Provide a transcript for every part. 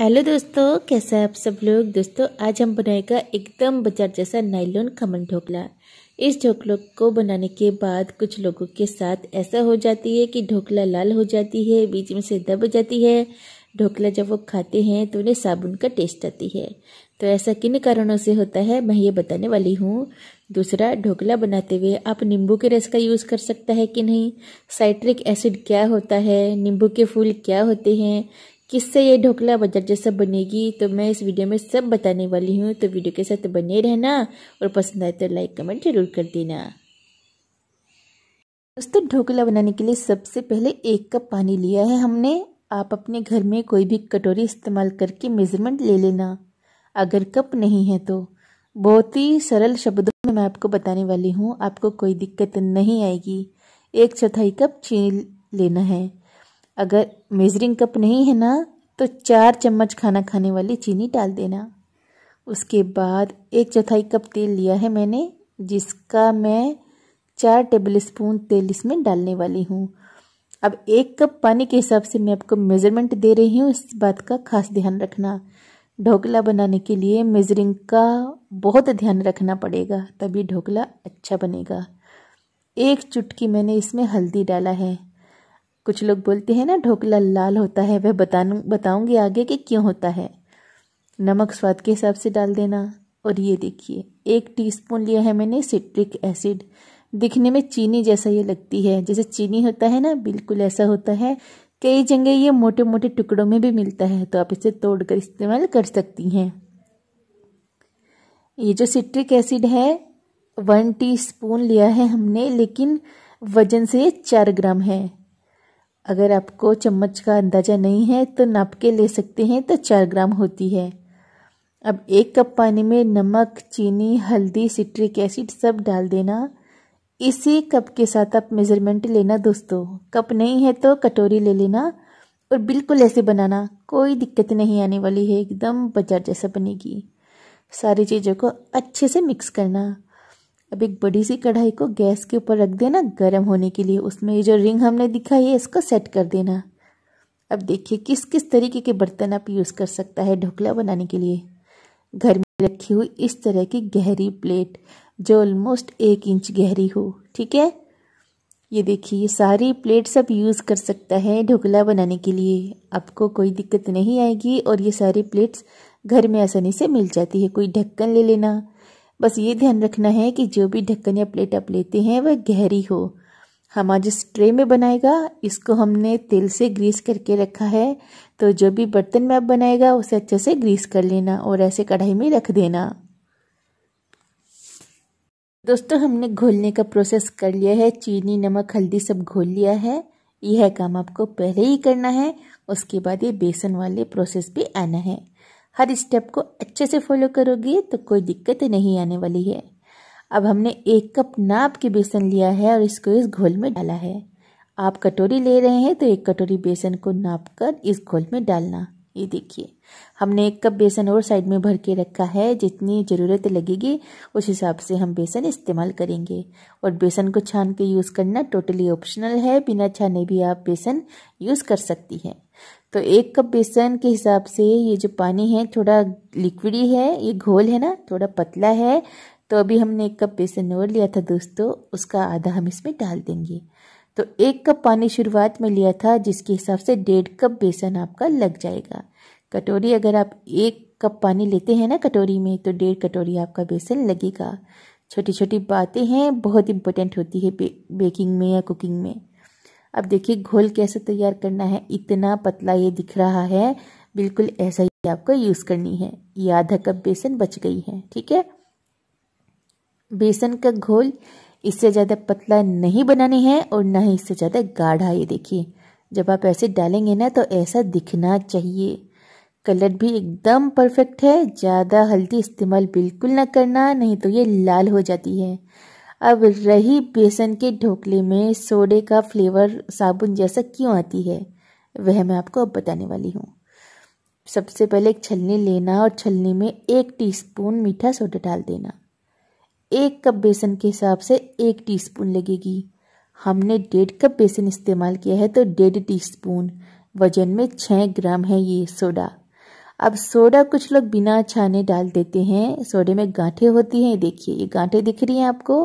hello दोस्तों कैसा है आप सब लोग दोस्तों आज हम बनाएगा एकदम बाजार जैसा नाइलॉन खमन ढोकला इस ढोकलों को बनाने के बाद कुछ लोगों के साथ ऐसा हो जाती है कि ढोकला लाल हो जाती है बीच में से दब जाती है ढोकला जब वो खाते हैं तो उन्हें साबुन का टेस्ट आती है तो ऐसा किन कारणों से होता है मैं ये बताने वाली हूँ दूसरा ढोकला बनाते हुए आप नींबू के रस का यूज़ कर सकता है कि नहीं साइट्रिक एसिड क्या होता है नींबू के फूल क्या होते हैं किससे ये ढोकला बजट जैसा बनेगी तो मैं इस वीडियो में सब बताने वाली हूँ तो वीडियो के साथ बने रहना और पसंद आए तो लाइक कमेंट जरूर कर देना दोस्तों ढोकला बनाने के लिए सबसे पहले एक कप पानी लिया है हमने आप अपने घर में कोई भी कटोरी इस्तेमाल करके मेज़रमेंट ले लेना अगर कप नहीं है तो बहुत ही सरल शब्दों में मैं आपको बताने वाली हूँ आपको कोई दिक्कत नहीं आएगी एक चौथाई कप चीनी लेना है अगर मेज़रिंग कप नहीं है ना तो चार चम्मच खाना खाने वाली चीनी डाल देना उसके बाद एक चौथाई कप तेल लिया है मैंने जिसका मैं चार टेबल स्पून तेल इसमें डालने वाली हूँ अब एक कप पानी के हिसाब से मैं आपको मेज़रमेंट दे रही हूँ इस बात का खास ध्यान रखना ढोकला बनाने के लिए मेज़रिंग का बहुत ध्यान रखना पड़ेगा तभी ढोकला अच्छा बनेगा एक चुटकी मैंने इसमें हल्दी डाला है कुछ लोग बोलते हैं ना ढोकला लाल होता है वह बता बताऊंगी आगे कि क्यों होता है नमक स्वाद के हिसाब से डाल देना और ये देखिए एक टीस्पून लिया है मैंने सिट्रिक एसिड दिखने में चीनी जैसा ये लगती है जैसे चीनी होता है ना बिल्कुल ऐसा होता है कई जगह ये मोटे मोटे टुकड़ों में भी मिलता है तो आप इसे तोड़कर इस्तेमाल कर सकती हैं ये जो सिट्रिक एसिड है वन टीस्पून लिया है हमने लेकिन वजन से ये चार ग्राम है अगर आपको चम्मच का अंदाज़ा नहीं है तो नाप के ले सकते हैं तो चार ग्राम होती है अब एक कप पानी में नमक चीनी हल्दी सिट्रिक एसिड सब डाल देना इसी कप के साथ आप मेज़रमेंट लेना दोस्तों कप नहीं है तो कटोरी ले लेना और बिल्कुल ऐसे बनाना कोई दिक्कत नहीं आने वाली है एकदम बाजार जैसा बनेगी सारी चीज़ों को अच्छे से मिक्स करना अब एक बड़ी सी कढ़ाई को गैस के ऊपर रख देना गर्म होने के लिए उसमें ये जो रिंग हमने दिखाई है इसको सेट कर देना अब देखिए किस किस तरीके के बर्तन आप यूज़ कर सकता है ढोकला बनाने के लिए घर में रखी हुई इस तरह की गहरी प्लेट जो ऑलमोस्ट एक इंच गहरी हो ठीक है ये देखिए ये सारी प्लेट्स सब यूज़ कर सकता है ढोकला बनाने के लिए आपको कोई दिक्कत नहीं आएगी और ये सारी प्लेट्स घर में आसानी से मिल जाती है कोई ढक्कन ले लेना बस ये ध्यान रखना है कि जो भी ढक्कन या प्लेट आप लेते हैं वह गहरी हो हम आज इस ट्रे में बनाएगा इसको हमने तेल से ग्रीस करके रखा है तो जो भी बर्तन में आप बनाएगा उसे अच्छे से ग्रीस कर लेना और ऐसे कढ़ाई में रख देना दोस्तों हमने घोलने का प्रोसेस कर लिया है चीनी नमक हल्दी सब घोल लिया है यह काम आपको पहले ही करना है उसके बाद ये बेसन वाले प्रोसेस भी आना है हर स्टेप को अच्छे से फॉलो करोगे तो कोई दिक्कत नहीं आने वाली है अब हमने एक कप नाप के बेसन लिया है और इसको इस घोल में डाला है आप कटोरी ले रहे हैं तो एक कटोरी बेसन को नाप कर इस घोल में डालना ये देखिए हमने एक कप बेसन और साइड में भर के रखा है जितनी ज़रूरत लगेगी उस हिसाब से हम बेसन इस्तेमाल करेंगे और बेसन को छान के यूज़ करना टोटली ऑप्शनल है बिना छाने भी आप बेसन यूज़ कर सकती हैं तो एक कप बेसन के हिसाब से ये जो पानी है थोड़ा लिक्विड ही है ये घोल है ना थोड़ा पतला है तो अभी हमने एक कप बेसन और लिया था दोस्तों उसका आधा हम इसमें डाल देंगे तो एक कप पानी शुरुआत में लिया था जिसके हिसाब से डेढ़ कप बेसन आपका लग जाएगा कटोरी अगर आप एक कप पानी लेते हैं ना कटोरी में तो डेढ़ कटोरी आपका बेसन लगेगा छोटी छोटी बातें हैं बहुत इंपॉर्टेंट होती है बे, बेकिंग में या कुकिंग में अब देखिए घोल कैसे तैयार करना है इतना पतला ये दिख रहा है बिल्कुल ऐसा ही आपको यूज़ करनी है ये आधा कप बेसन बच गई है ठीक है बेसन का घोल इससे ज़्यादा पतला नहीं बनानी है और ना ही इससे ज़्यादा गाढ़ा ये देखिए जब आप ऐसे डालेंगे ना तो ऐसा दिखना चाहिए कलर भी एकदम परफेक्ट है ज़्यादा हल्दी इस्तेमाल बिल्कुल ना करना नहीं तो ये लाल हो जाती है अब रही बेसन के ढोकले में सोडे का फ्लेवर साबुन जैसा क्यों आती है वह मैं आपको अब बताने वाली हूँ सबसे पहले एक छलनी लेना और छलनी में एक टीस्पून मीठा सोडा डाल देना एक कप बेसन के हिसाब से एक टीस्पून लगेगी हमने डेढ़ कप बेसन इस्तेमाल किया है तो डेढ़ टीस्पून वजन में छः ग्राम है ये सोडा अब सोडा कुछ लोग बिना छाने डाल देते हैं सोडे में गांठे होती हैं देखिए ये गांठे दिख रही हैं आपको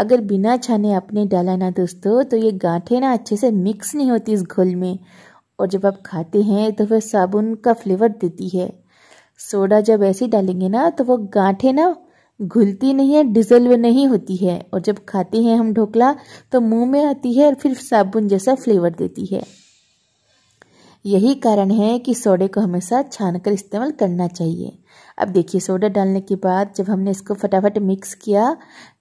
अगर बिना छाने आपने डाला ना दोस्तों तो ये गांठें ना अच्छे से मिक्स नहीं होती इस घोल में और जब आप खाते हैं तो वह साबुन का फ्लेवर देती है सोडा जब ऐसे डालेंगे ना तो वो गांठे ना घुलती नहीं है डिजल्व नहीं होती है और जब खाते हैं हम ढोकला तो मुंह में आती है और फिर साबुन जैसा फ्लेवर देती है यही कारण है कि सोडे को हमेशा छानकर इस्तेमाल करना चाहिए अब देखिए सोडा डालने के बाद जब हमने इसको फटाफट मिक्स किया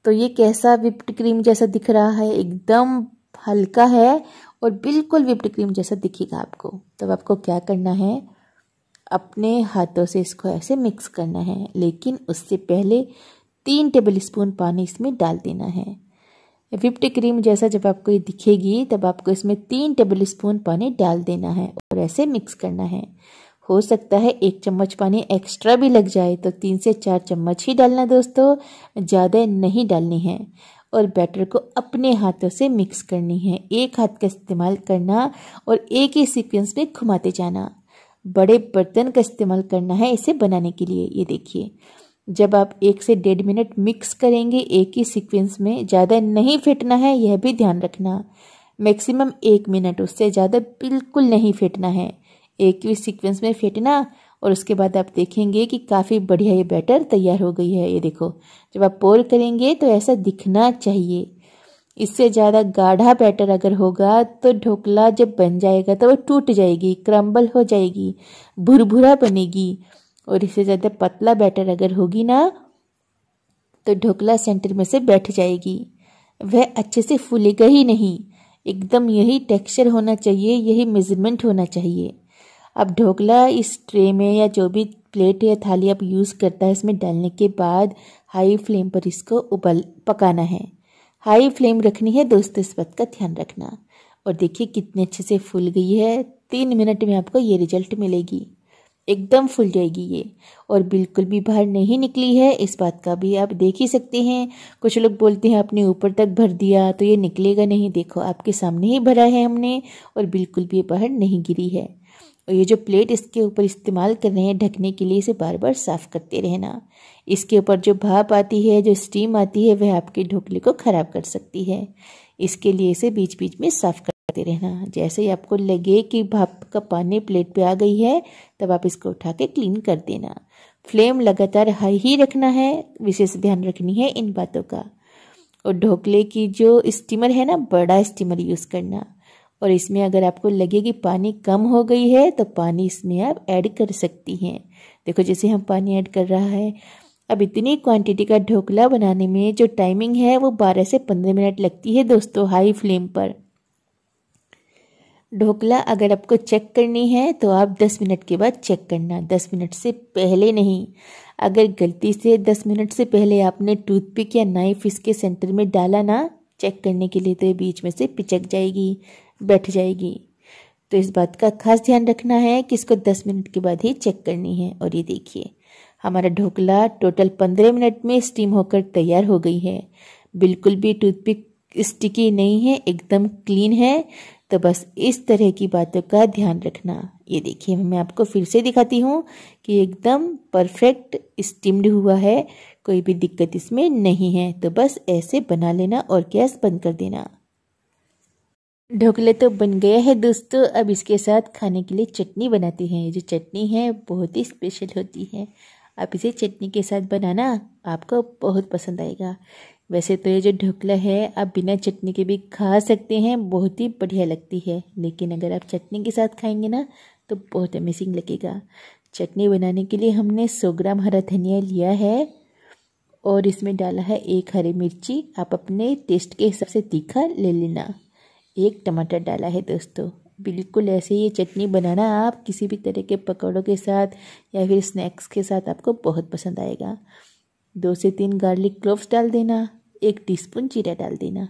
तो ये कैसा विप्ड क्रीम जैसा दिख रहा है एकदम हल्का है और बिल्कुल विप्ड क्रीम जैसा दिखेगा आपको तब आपको क्या करना है अपने हाथों से इसको ऐसे मिक्स करना है लेकिन उससे पहले तीन टेबल स्पून पानी इसमें डाल देना है विप्ड क्रीम जैसा जब आपको ये दिखेगी तब आपको इसमें तीन टेबल स्पून पानी डाल देना है और ऐसे मिक्स करना है हो सकता है एक चम्मच पानी एक्स्ट्रा भी लग जाए तो तीन से चार चम्मच ही डालना दोस्तों ज़्यादा नहीं डालनी है और बैटर को अपने हाथों से मिक्स करनी है एक हाथ का इस्तेमाल करना और एक ही सीक्वेंस में घुमाते जाना बड़े बर्तन का इस्तेमाल करना है इसे बनाने के लिए ये देखिए जब आप एक से डेढ़ मिनट मिक्स करेंगे एक ही सीक्वेंस में ज़्यादा नहीं फेंटना है यह भी ध्यान रखना मैक्सिमम एक मिनट उससे ज़्यादा बिल्कुल नहीं फेंटना है एक ही सीक्वेंस में फेंटना और उसके बाद आप देखेंगे कि काफ़ी बढ़िया ये बैटर तैयार हो गई है ये देखो जब आप पोर करेंगे तो ऐसा दिखना चाहिए इससे ज़्यादा गाढ़ा बैटर अगर होगा तो ढोकला जब बन जाएगा तो वो टूट जाएगी क्रम्बल हो जाएगी भुरभुरा बनेगी और इससे ज़्यादा पतला बैटर अगर होगी ना तो ढोकला सेंटर में से बैठ जाएगी वह अच्छे से फूलेगा ही नहीं एकदम यही टेक्सचर होना चाहिए यही मेजरमेंट होना चाहिए अब ढोकला इस ट्रे में या जो भी प्लेट या थाली आप यूज़ करता है इसमें डालने के बाद हाई फ्लेम पर इसको उबल पकाना है हाई फ्लेम रखनी है दोस्तों इस बात का ध्यान रखना और देखिए कितने अच्छे से फूल गई है तीन मिनट में आपको ये रिजल्ट मिलेगी एकदम फूल जाएगी ये और बिल्कुल भी बाहर नहीं निकली है इस बात का भी आप देख ही सकते हैं कुछ लोग बोलते हैं आपने ऊपर तक भर दिया तो ये निकलेगा नहीं देखो आपके सामने ही भरा है हमने और बिल्कुल भी बाहर नहीं गिरी है और ये जो प्लेट इसके ऊपर इस्तेमाल कर रहे हैं ढकने के लिए इसे बार बार साफ़ करते रहना इसके ऊपर जो भाप आती है जो स्टीम आती है वह आपके ढोकले को ख़राब कर सकती है इसके लिए इसे बीच बीच में साफ़ करते रहना जैसे ही आपको लगे कि भाप का पानी प्लेट पे आ गई है तब आप इसको उठा के क्लीन कर देना फ्लेम लगातार हाई ही रखना है विशेष ध्यान रखनी है इन बातों का और ढोकले की जो स्टीमर है ना बड़ा स्टीमर यूज़ करना और इसमें अगर आपको लगे कि पानी कम हो गई है तो पानी इसमें आप ऐड कर सकती हैं देखो जैसे हम पानी ऐड कर रहा है अब इतनी क्वांटिटी का ढोकला बनाने में जो टाइमिंग है वो 12 से 15 मिनट लगती है दोस्तों हाई फ्लेम पर ढोकला अगर आपको चेक करनी है तो आप 10 मिनट के बाद चेक करना 10 मिनट से पहले नहीं अगर गलती से 10 मिनट से पहले आपने टूथपिक या नाइफ इसके सेंटर में डाला ना चेक करने के लिए तो ये बीच में से पिचक जाएगी बैठ जाएगी तो इस बात का खास ध्यान रखना है कि इसको 10 मिनट के बाद ही चेक करनी है और ये देखिए हमारा ढोकला टोटल 15 मिनट में स्टीम होकर तैयार हो गई है बिल्कुल भी टूथपिक स्टिकी नहीं है एकदम क्लीन है तो बस इस तरह की बातों का ध्यान रखना ये देखिए मैं आपको फिर से दिखाती हूँ कि एकदम परफेक्ट स्टीम्ड हुआ है कोई भी दिक्कत इसमें नहीं है तो बस ऐसे बना लेना और गैस बंद कर देना ढोकले तो बन गया है दोस्तों अब इसके साथ खाने के लिए चटनी बनाते हैं जो चटनी है बहुत ही स्पेशल होती है आप इसे चटनी के साथ बनाना आपको बहुत पसंद आएगा वैसे तो ये जो ढोकला है आप बिना चटनी के भी खा सकते हैं बहुत ही बढ़िया लगती है लेकिन अगर आप चटनी के साथ खाएंगे ना तो बहुत अमेजिंग लगेगा चटनी बनाने के लिए हमने सौ ग्राम हरा धनिया लिया है और इसमें डाला है एक हरी मिर्ची आप अपने टेस्ट के हिसाब से तीखा ले लेना एक टमाटर डाला है दोस्तों बिल्कुल ऐसे ही चटनी बनाना आप किसी भी तरह के पकौड़ों के साथ या फिर स्नैक्स के साथ आपको बहुत पसंद आएगा दो से तीन गार्लिक क्लोव्स डाल देना एक टीस्पून जीरा डाल देना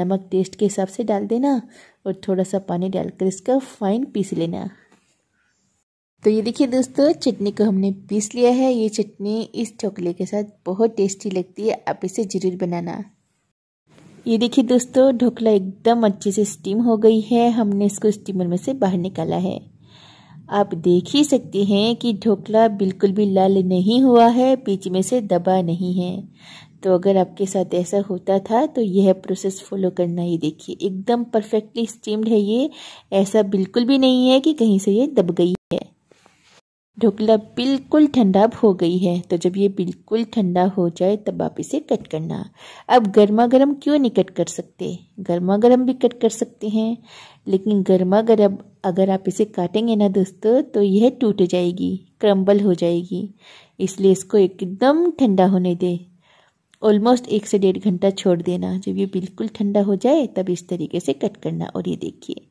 नमक टेस्ट के हिसाब से डाल देना और थोड़ा सा पानी डालकर इसका फाइन पीस लेना तो ये देखिए दोस्तों चटनी को हमने पीस लिया है ये चटनी इस चोकले के साथ बहुत टेस्टी लगती है आप इसे ज़रूर बनाना ये देखिए दोस्तों ढोकला एकदम अच्छे से स्टीम हो गई है हमने इसको स्टीमर में से बाहर निकाला है आप देख ही सकते हैं कि ढोकला बिल्कुल भी लाल नहीं हुआ है बीच में से दबा नहीं है तो अगर आपके साथ ऐसा होता था तो यह प्रोसेस फॉलो करना ही देखिए एकदम परफेक्टली स्टीम्ड है ये ऐसा बिल्कुल भी नहीं है कि कहीं से ये दब गई है ढोकला बिल्कुल ठंडा हो गई है तो जब ये बिल्कुल ठंडा हो जाए तब आप इसे कट करना अब गर्मा गर्म क्यों नहीं कट कर सकते गर्मा गर्म भी कट कर सकते हैं लेकिन गर्मा गर्म अगर आप इसे काटेंगे ना दोस्तों तो यह टूट जाएगी क्रम्बल हो जाएगी इसलिए इसको एकदम ठंडा होने दें ऑलमोस्ट एक से डेढ़ घंटा छोड़ देना जब ये बिल्कुल ठंडा हो जाए तब इस तरीके से कट करना और ये देखिए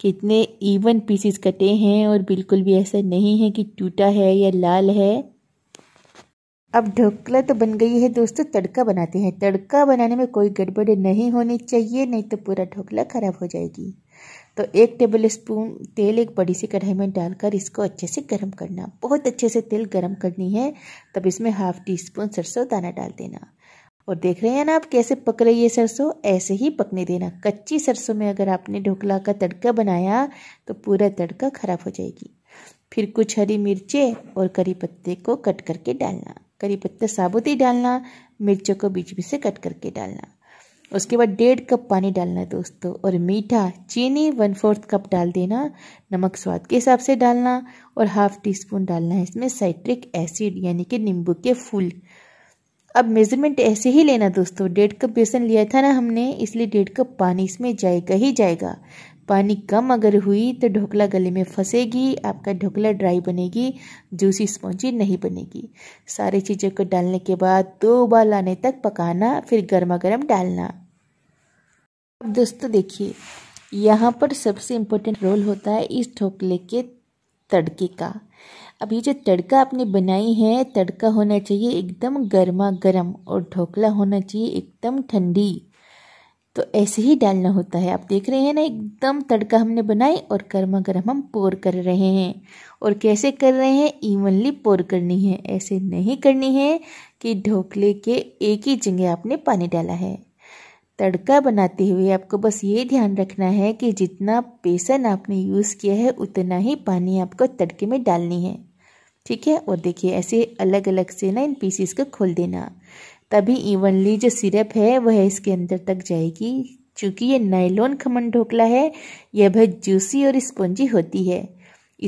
कितने इवन पीसीस कटे हैं और बिल्कुल भी ऐसा नहीं है कि टूटा है या लाल है अब ढोकला तो बन गई है दोस्तों तड़का बनाते हैं तड़का बनाने में कोई गड़बड़ नहीं होनी चाहिए नहीं तो पूरा ढोकला ख़राब हो जाएगी तो एक टेबल स्पून तेल एक बड़ी सी कढ़ाई में डालकर इसको अच्छे से गर्म करना बहुत अच्छे से तेल गर्म करनी है तब इसमें हाफ टी स्पून सरसों दाना डाल देना और देख रहे हैं ना आप कैसे पक रही है सरसों ऐसे ही पकने देना कच्ची सरसों में अगर आपने ढोकला का तड़का बनाया तो पूरा तड़का खराब हो जाएगी फिर कुछ हरी मिर्चें और करी पत्ते को कट करके डालना करी पत्ते साबुत ही डालना मिर्चों को बीच में से कट करके डालना उसके बाद डेढ़ कप पानी डालना दोस्तों और मीठा चीनी वन फोर्थ कप डाल देना नमक स्वाद के हिसाब से डालना और हाफ टी स्पून डालना है इसमें साइट्रिक एसिड यानी कि नींबू के फूल अब मेज़रमेंट ऐसे ही लेना दोस्तों डेढ़ कप बेसन लिया था ना हमने इसलिए डेढ़ कप पानी इसमें जाएगा ही जाएगा पानी कम अगर हुई तो ढोकला गले में फंसेगी आपका ढोकला ड्राई बनेगी जूसी स्पॉन्जी नहीं बनेगी सारी चीज़ों को डालने के बाद दो उबाल आने तक पकाना फिर गर्मा गर्म डालना अब दोस्तों देखिए यहाँ पर सबसे इम्पोर्टेंट रोल होता है इस ढोकले के तड़के का अब ये जो तड़का आपने बनाई है तड़का होना चाहिए एकदम गर्मा गर्म और ढोकला होना चाहिए एकदम ठंडी तो ऐसे ही डालना होता है आप देख रहे हैं ना एकदम तड़का हमने बनाई और गर्मा गर्म हम पोर कर रहे हैं और कैसे कर रहे हैं इवनली पोर करनी है ऐसे नहीं करनी है कि ढोकले के एक ही जगह आपने पानी डाला है तड़का बनाते हुए आपको बस ये ध्यान रखना है कि जितना बेसन आपने यूज़ किया है उतना ही पानी आपको तड़के में डालनी है ठीक है और देखिए ऐसे अलग अलग से ना इन पीसीस को खोल देना तभी इवनली जो सिरप है वह इसके अंदर तक जाएगी क्योंकि ये नाइलोन खमन ढोकला है यह बहुत जूसी और स्पंजी होती है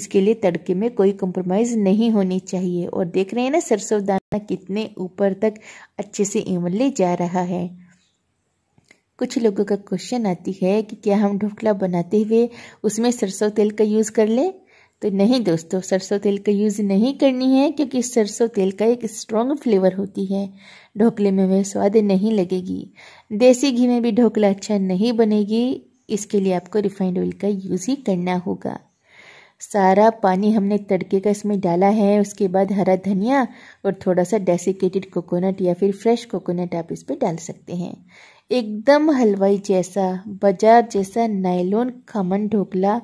इसके लिए तड़के में कोई कॉम्प्रोमाइज़ नहीं होनी चाहिए और देख रहे हैं ना सरसों दाना कितने ऊपर तक अच्छे से इवनली जा रहा है कुछ लोगों का क्वेश्चन आती है कि क्या हम ढोकला बनाते हुए उसमें सरसों तेल का यूज़ कर लें तो नहीं दोस्तों सरसों तेल का यूज़ नहीं करनी है क्योंकि सरसों तेल का एक स्ट्रॉन्ग फ्लेवर होती है ढोकले में वह स्वाद नहीं लगेगी देसी घी में भी ढोकला अच्छा नहीं बनेगी इसके लिए आपको रिफाइंड ऑयल का यूज़ ही करना होगा सारा पानी हमने तड़के का इसमें डाला है उसके बाद हरा धनिया और थोड़ा सा डेसिकेटेड कोकोनट या फिर फ्रेश कोकोनट आप इस पर डाल सकते हैं एकदम हलवाई जैसा बाजार जैसा नायलोन खमन ढोकला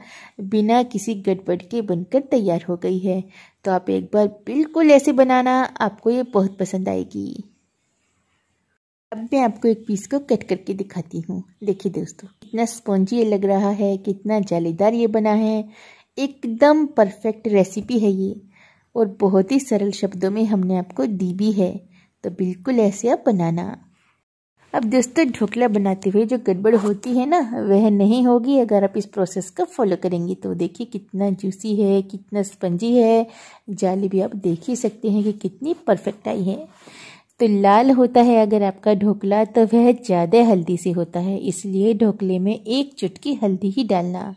बिना किसी गड़बड़ के बनकर तैयार हो गई है तो आप एक बार बिल्कुल ऐसे बनाना आपको ये बहुत पसंद आएगी अब मैं आपको एक पीस को कट करके दिखाती हूँ देखिए दोस्तों कितना स्पॉन्जी ये लग रहा है कितना जालीदार ये बना है एकदम परफेक्ट रेसिपी है ये और बहुत ही सरल शब्दों में हमने आपको दी भी है तो बिल्कुल ऐसे आप बनाना अब दोस्तों ढोकला बनाते हुए जो गड़बड़ होती है ना वह नहीं होगी अगर आप इस प्रोसेस को फॉलो करेंगे तो देखिए कितना जूसी है कितना स्पंजी है जाली भी आप देख ही सकते हैं कि कितनी परफेक्ट आई है तो लाल होता है अगर आपका ढोकला तो वह ज़्यादा हल्दी से होता है इसलिए ढोकले में एक चुटकी हल्दी ही डालना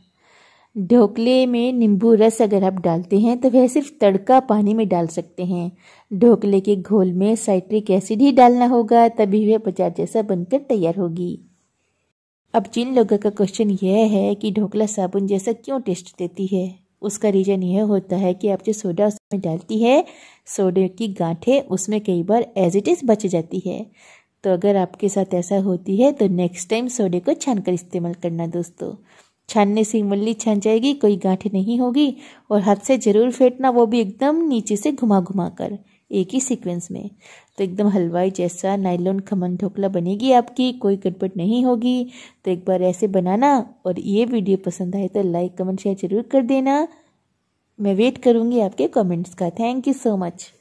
ढोकले में नींबू रस अगर आप डालते हैं तो वह सिर्फ तड़का पानी में डाल सकते हैं ढोकले के घोल में साइट्रिक एसिड ही डालना होगा तभी वह बजार जैसा बनकर तैयार होगी अब जिन लोगों का क्वेश्चन यह है कि ढोकला साबुन जैसा क्यों टेस्ट देती है उसका रीज़न यह होता है कि आप जो सोडा उसमें डालती है सोडे की गांठें उसमें कई बार एज इट इज़ बच जाती है तो अगर आपके साथ ऐसा होती है तो नेक्स्ट टाइम सोडे को छान कर इस्तेमाल करना दोस्तों छानने से मल्ली छन जाएगी कोई गांठी नहीं होगी और हाथ से जरूर फेंटना वो भी एकदम नीचे से घुमा घुमा कर एक ही सीक्वेंस में तो एकदम हलवाई जैसा नाइलोन खमन ढोकला बनेगी आपकी कोई गड़बड़ नहीं होगी तो एक बार ऐसे बनाना और ये वीडियो पसंद आए तो लाइक कमेंट शेयर जरूर कर देना मैं वेट करूँगी आपके कमेंट्स का थैंक यू सो मच